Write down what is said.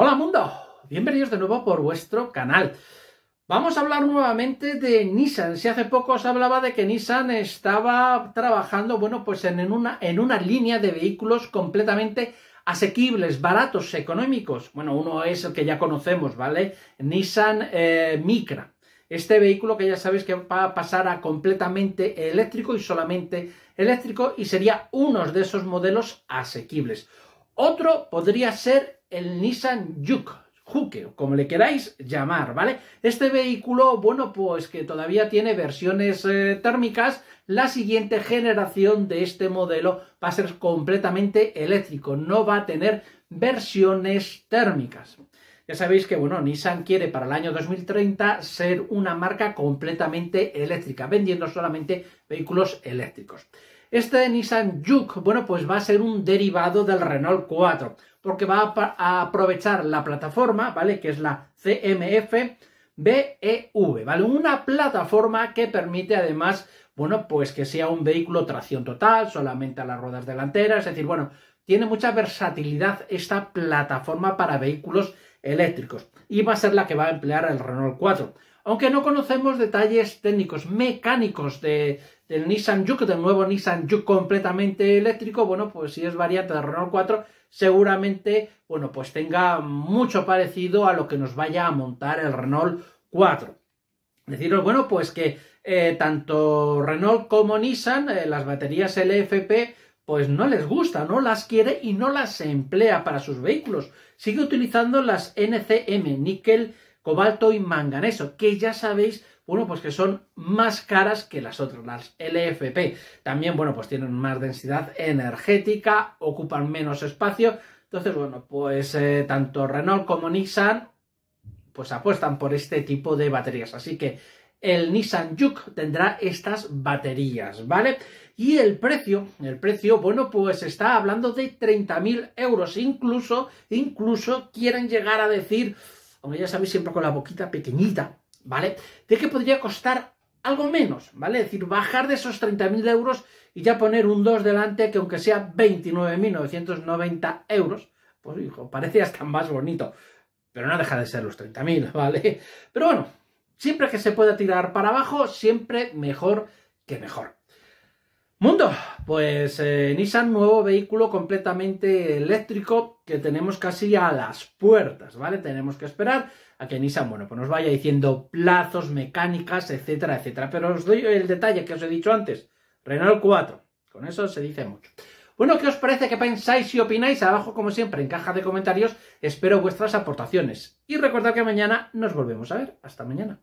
Hola mundo, bienvenidos de nuevo por vuestro canal. Vamos a hablar nuevamente de Nissan. Si hace poco os hablaba de que Nissan estaba trabajando, bueno, pues en una, en una línea de vehículos completamente asequibles, baratos, económicos. Bueno, uno es el que ya conocemos, ¿vale? Nissan eh, Micra. Este vehículo que ya sabéis que va a pasar a completamente eléctrico y solamente eléctrico y sería uno de esos modelos asequibles. Otro podría ser el Nissan Juke, Juke, como le queráis llamar, ¿vale? Este vehículo, bueno, pues que todavía tiene versiones eh, térmicas, la siguiente generación de este modelo va a ser completamente eléctrico, no va a tener versiones térmicas. Ya sabéis que, bueno, Nissan quiere para el año 2030 ser una marca completamente eléctrica, vendiendo solamente vehículos eléctricos. Este Nissan Juke, bueno, pues va a ser un derivado del Renault 4, porque va a, a aprovechar la plataforma, ¿vale? Que es la CMF BEV, ¿vale? Una plataforma que permite además, bueno, pues que sea un vehículo tracción total, solamente a las ruedas delanteras, es decir, bueno, tiene mucha versatilidad esta plataforma para vehículos eléctricos y va a ser la que va a emplear el Renault 4. Aunque no conocemos detalles técnicos mecánicos del Nissan Juke, del nuevo Nissan Juke completamente eléctrico, bueno, pues si es variante del Renault 4, seguramente, bueno, pues tenga mucho parecido a lo que nos vaya a montar el Renault 4. Deciros, bueno, pues que eh, tanto Renault como Nissan, eh, las baterías LFP, pues no les gusta, no las quiere y no las emplea para sus vehículos. Sigue utilizando las NCM, níquel, cobalto y manganeso, que ya sabéis, bueno, pues que son más caras que las otras, las LFP. También, bueno, pues tienen más densidad energética, ocupan menos espacio. Entonces, bueno, pues eh, tanto Renault como Nissan pues apuestan por este tipo de baterías. Así que el Nissan Juke tendrá estas baterías, ¿vale? Y el precio, el precio, bueno, pues está hablando de 30.000 euros. Incluso, incluso quieren llegar a decir, aunque ya sabéis siempre con la boquita pequeñita, ¿vale? De que podría costar algo menos, ¿vale? Es decir, bajar de esos 30.000 euros y ya poner un 2 delante que aunque sea 29.990 euros, pues hijo, parece hasta más bonito, pero no deja de ser los 30.000, ¿vale? Pero bueno, siempre que se pueda tirar para abajo, siempre mejor que mejor. Mundo, pues eh, Nissan, nuevo vehículo completamente eléctrico que tenemos casi a las puertas, ¿vale? Tenemos que esperar a que Nissan, bueno, pues nos vaya diciendo plazos, mecánicas, etcétera, etcétera. Pero os doy el detalle que os he dicho antes, Renault 4, con eso se dice mucho. Bueno, ¿qué os parece? ¿Qué pensáis y opináis? Abajo, como siempre, en caja de comentarios, espero vuestras aportaciones. Y recordad que mañana nos volvemos a ver. Hasta mañana.